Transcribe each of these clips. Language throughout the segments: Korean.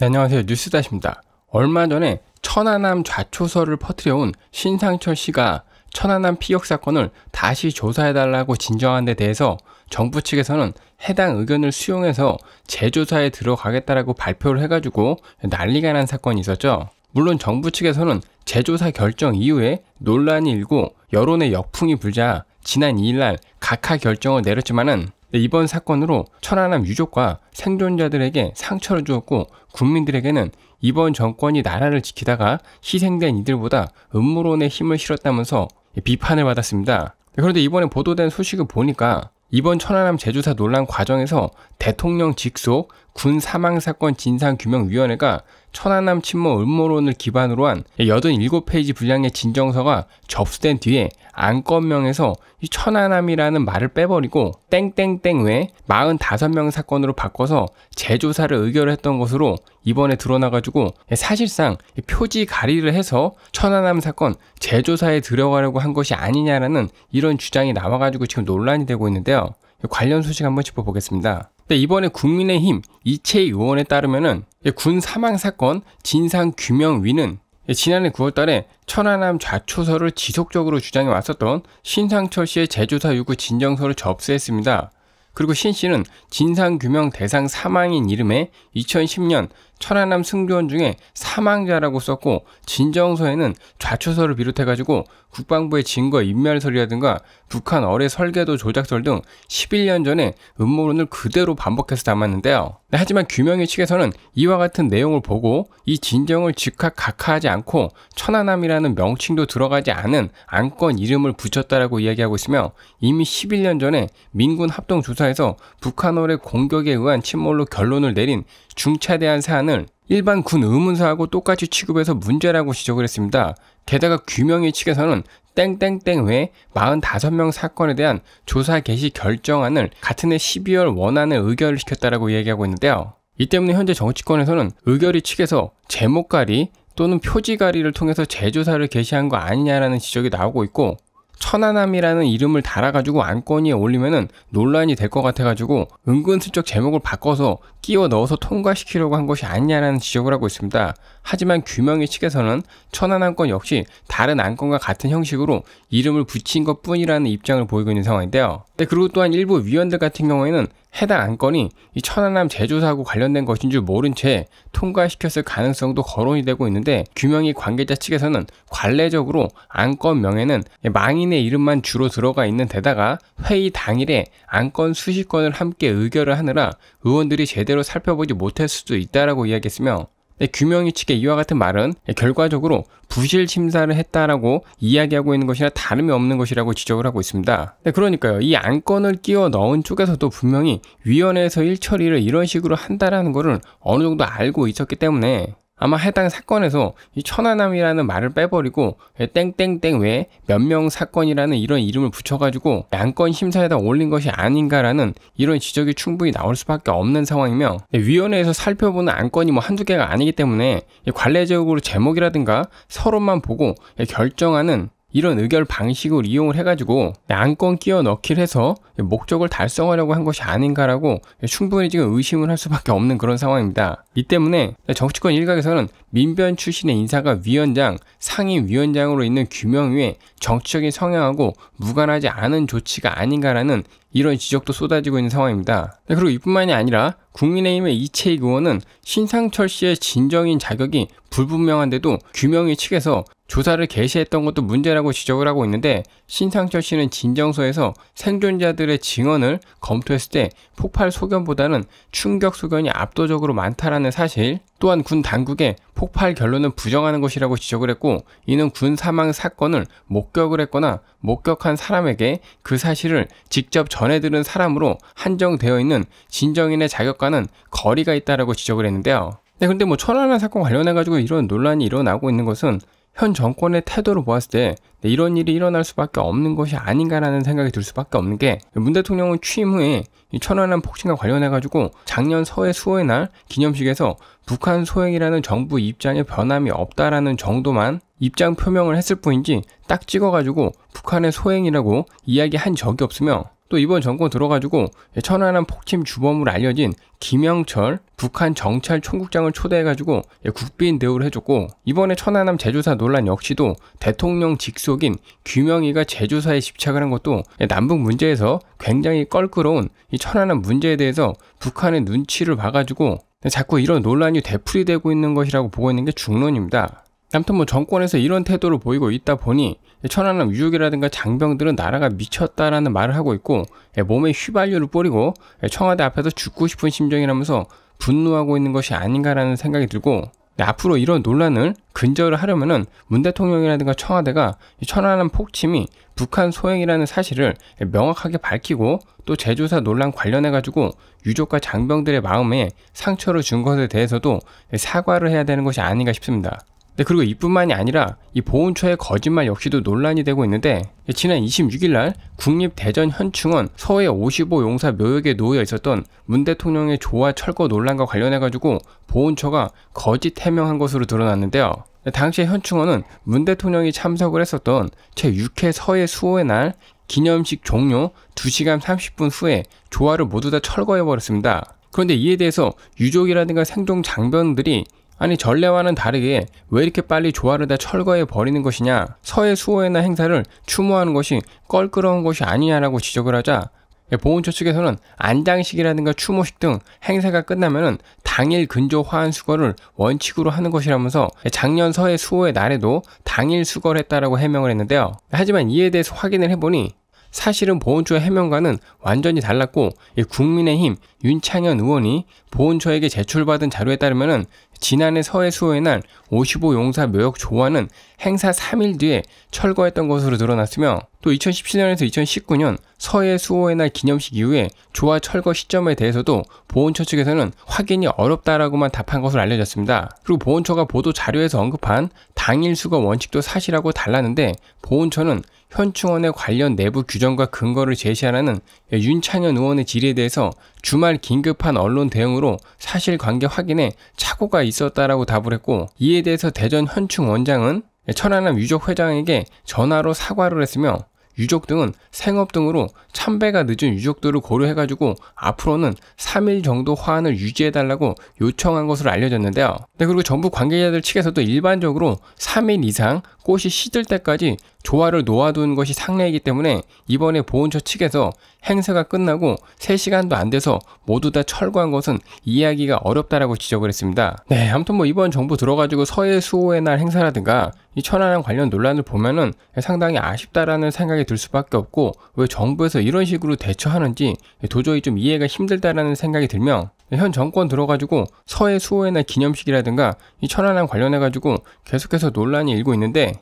네, 안녕하세요. 뉴스다십니다. 얼마 전에 천안함 좌초설을 퍼뜨려온 신상철 씨가 천안함 피격 사건을 다시 조사해달라고 진정한 데 대해서 정부 측에서는 해당 의견을 수용해서 재조사에 들어가겠다라고 발표를 해가지고 난리가 난 사건이 있었죠. 물론 정부 측에서는 재조사 결정 이후에 논란이 일고 여론의 역풍이 불자 지난 2일날 각하 결정을 내렸지만은 네, 이번 사건으로 천안함 유족과 생존자들에게 상처를 주었고 국민들에게는 이번 정권이 나라를 지키다가 희생된 이들보다 음모론의 힘을 실었다면서 비판을 받았습니다. 네, 그런데 이번에 보도된 소식을 보니까 이번 천안함 제주사 논란 과정에서 대통령 직속 군 사망사건 진상규명위원회가 천안함 침몰 음모론을 기반으로 한 87페이지 분량의 진정서가 접수된 뒤에 안건명에서 이 천안함이라는 말을 빼버리고 땡땡땡 외 45명 사건으로 바꿔서 재조사를 의결 했던 것으로 이번에 드러나가지고 사실상 표지 가리를 해서 천안함 사건 재조사에 들어가려고 한 것이 아니냐라는 이런 주장이 나와가지고 지금 논란이 되고 있는데요. 관련 소식 한번 짚어보겠습니다. 네, 이번에 국민의힘 이채희 의원에 따르면은 예, 군 사망 사건 진상규명위는 예, 지난해 9월 달에 천안함 좌초설을 지속적으로 주장해 왔었던 신상철 씨의 제조사 요구 진정서를 접수했습니다. 그리고 신 씨는 진상규명 대상 사망인 이름에 2010년 천안함 승조원 중에 사망자라고 썼고 진정서에는 좌초서를 비롯해가지고 국방부의 증거 인멸설이라든가 북한 어뢰 설계도 조작설 등 11년 전에 음모론을 그대로 반복해서 담았는데요. 네, 하지만 규명의 측에서는 이와 같은 내용을 보고 이 진정을 즉각 각하하지 않고 천안함이라는 명칭도 들어가지 않은 안건 이름을 붙였다라고 이야기하고 있으며 이미 11년 전에 민군 합동조사에서 북한 어뢰 공격에 의한 침몰로 결론을 내린 중차대한 사안은 사건을 일반 군 의문사하고 똑같이 취급해서 문제라고 지적을 했습니다. 게다가 규명이 측에서는 땡땡땡 외 45명 사건에 대한 조사 개시 결정안을 같은 해 12월 원안에 의결을 시켰다라고 이야기하고 있는데요. 이 때문에 현재 정치권에서는 의결이 측에서 제목 가리 또는 표지가리를 통해서 재조사를 개시한 거 아니냐라는 지적이 나오고 있고 천안함이라는 이름을 달아가지고 안건위에 올리면은 논란이 될 것 같아가지고 은근슬쩍 제목을 바꿔서 끼워 넣어서 통과시키려고 한 것이 아니냐라는 지적을 하고 있습니다. 하지만 규명의 측에서는 천안함건 역시 다른 안건과 같은 형식으로 이름을 붙인 것 뿐이라는 입장을 보이고 있는 상황인데요. 네, 그리고 또한 일부 위원들 같은 경우에는 해당 안건이 이 천안함 제조사하고 관련된 것인 줄 모른 채 통과시켰을 가능성도 거론이 되고 있는데 규명이 관계자 측에서는 관례적으로 안건 명에는 망인의 이름만 주로 들어가 있는 데다가 회의 당일에 안건 수십 건을 함께 의결을 하느라 의원들이 제대로 살펴보지 못할 수도 있다라고 이야기했으며 네, 규명이 측의 이와 같은 말은 예, 결과적으로 부실 심사를 했다라고 이야기하고 있는 것이나 다름이 없는 것이라고 지적을 하고 있습니다. 네, 그러니까요. 이 안건을 끼워 넣은 쪽에서도 분명히 위원회에서 일처리를 이런 식으로 한다라는 것을 어느 정도 알고 있었기 때문에 아마 해당 사건에서 이 천안함이라는 말을 빼버리고 땡땡땡 외에 몇 명 사건이라는 이런 이름을 붙여가지고 양건 심사에다 올린 것이 아닌가라는 이런 지적이 충분히 나올 수밖에 없는 상황이며 위원회에서 살펴보는 안건이 뭐 한두 개가 아니기 때문에 관례적으로 제목이라든가 서론만 보고 결정하는 이런 의결 방식을 이용을 해가지고 안건 끼워 넣기를 해서 목적을 달성하려고 한 것이 아닌가라고 충분히 지금 의심을 할 수밖에 없는 그런 상황입니다. 이 때문에 정치권 일각에서는 민변 출신의 인사가 위원장, 상임위원장으로 있는 규명 위에 정치적인 성향하고 무관하지 않은 조치가 아닌가라는 이런 지적도 쏟아지고 있는 상황입니다. 네, 그리고 이뿐만이 아니라 국민의힘의 이채익 의원은 신상철 씨의 진정인 자격이 불분명한데도 규명의 측에서 조사를 개시했던 것도 문제라고 지적을 하고 있는데 신상철 씨는 진정서에서 생존자들의 증언을 검토했을 때 폭발 소견보다는 충격 소견이 압도적으로 많다라는 사실 또한 군당국의 폭발 결론은 부정하는 것이라고 지적을 했고 이는 군 사망 사건을 목격을 했거나 목격한 사람에게 그 사실을 직접 전해 들은 사람으로 한정되어 있는 진정인의 자격과는 거리가 있다라고 지적을 했는데요. 네, 근데 뭐 천안함 사건 관련해가지고 이런 논란이 일어나고 있는 것은 현 정권의 태도를 보았을 때 네, 이런 일이 일어날 수밖에 없는 것이 아닌가라는 생각이 들 수밖에 없는 게 문 대통령은 취임 후에 천안함 폭신과 관련해 가지고 작년 서해 수호의 날 기념식에서 북한 소행이라는 정부 입장에 변함이 없다라는 정도만 입장 표명을 했을 뿐인지 딱 찍어가지고 북한의 소행이라고 이야기한 적이 없으며 또 이번 정권 들어가지고 천안함 폭침 주범으로 알려진 김영철 북한 정찰 총국장을 초대해가지고 국빈 대우를 해줬고 이번에 천안함 제조사 논란 역시도 대통령 직속인 규명이가 제조사에 집착을 한 것도 남북 문제에서 굉장히 껄끄러운 이 천안함 문제에 대해서 북한의 눈치를 봐가지고 자꾸 이런 논란이 되풀이되고 있는 것이라고 보고 있는 게 중론입니다. 아무튼 뭐 정권에서 이런 태도를 보이고 있다 보니 천안함 유족이라든가 장병들은 나라가 미쳤다라는 말을 하고 있고 예, 몸에 휘발유를 뿌리고 예, 청와대 앞에서 죽고 싶은 심정이라면서 분노하고 있는 것이 아닌가라는 생각이 들고 네, 앞으로 이런 논란을 근절을 하려면은 문 대통령이라든가 청와대가 천안함 폭침이 북한 소행이라는 사실을 명확하게 밝히고 또 제조사 논란 관련해 가지고 유족과 장병들의 마음에 상처를 준 것에 대해서도 사과를 해야 되는 것이 아닌가 싶습니다. 네, 그리고 이뿐만이 아니라 이 보훈처의 거짓말 역시도 논란이 되고 있는데 지난 26일 날 국립대전현충원 서해 55 용사 묘역에 놓여 있었던 문 대통령의 조화 철거 논란과 관련해 가지고 보훈처가 거짓 해명한 것으로 드러났는데요. 네, 당시 현충원은 문 대통령이 참석을 했었던 제6회 서해 수호의 날 기념식 종료 2시간 30분 후에 조화를 모두 다 철거해버렸습니다. 그런데 이에 대해서 유족이라든가 생존 장병들이 아니 전례와는 다르게 왜 이렇게 빨리 조화를 다 철거해 버리는 것이냐 서해 수호회나 행사를 추모하는 것이 껄끄러운 것이 아니냐라고 지적을 하자 예, 보훈처 측에서는 안장식이라든가 추모식 등 행사가 끝나면은 당일 근조 화한 수거를 원칙으로 하는 것이라면서 예, 작년 서해 수호의 날에도 당일 수거를 했다라고 해명을 했는데요. 하지만 이에 대해서 확인을 해보니 사실은 보훈처의 해명과는 완전히 달랐고 국민의힘 윤창현 의원이 보훈처에게 제출받은 자료에 따르면 지난해 서해수호의 날55 용사 묘역 조화는 행사 3일 뒤에 철거했던 것으로 드러났으며 또 2017년에서 2019년 서해 수호의 날 기념식 이후에 조화 철거 시점에 대해서도 보훈처 측에서는 확인이 어렵다라고만 답한 것으로 알려졌습니다. 그리고 보훈처가 보도 자료에서 언급한 당일 수거 원칙도 사실하고 달랐는데 보훈처는 현충원의 관련 내부 규정과 근거를 제시하라는 윤창현 의원의 질의에 대해서 주말 긴급한 언론 대응으로 사실관계 확인에 착오가 있었다라고 답을 했고 이에 대해서 대전 현충원장은 천안함 유족 회장에게 전화로 사과를 했으며 유족 등은 생업 등으로 참배가 늦은 유족들을 고려해가지고 앞으로는 3일 정도 화환을 유지해달라고 요청한 것으로 알려졌는데요. 네, 그리고 정부 관계자들 측에서도 일반적으로 3일 이상 꽃이 시들 때까지 조화를 놓아둔 것이 상례이기 때문에 이번에 보훈처 측에서 행사가 끝나고 3시간도 안 돼서 모두 다 철거한 것은 이해하기가 어렵다라고 지적을 했습니다. 네, 아무튼 뭐 이번 정부 들어가지고 서해 수호의 날 행사라든가 이 천안함 관련 논란을 보면은 상당히 아쉽다라는 생각이 들 수밖에 없고 왜 정부에서 이런 식으로 대처하는지 도저히 좀 이해가 힘들다라는 생각이 들며 현 정권 들어가지고 서해 수호회나 기념식이라든가 이 천안함 관련해가지고 계속해서 논란이 일고 있는데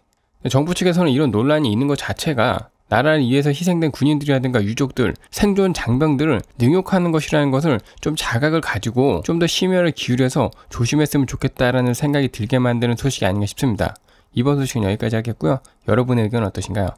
정부 측에서는 이런 논란이 있는 것 자체가 나라를 위해서 희생된 군인들이라든가 유족들, 생존 장병들을 능욕하는 것이라는 것을 좀 자각을 가지고 좀 더 심혈을 기울여서 조심했으면 좋겠다라는 생각이 들게 만드는 소식이 아닌가 싶습니다. 이번 소식은 여기까지 하겠고요. 여러분의 의견은 어떠신가요?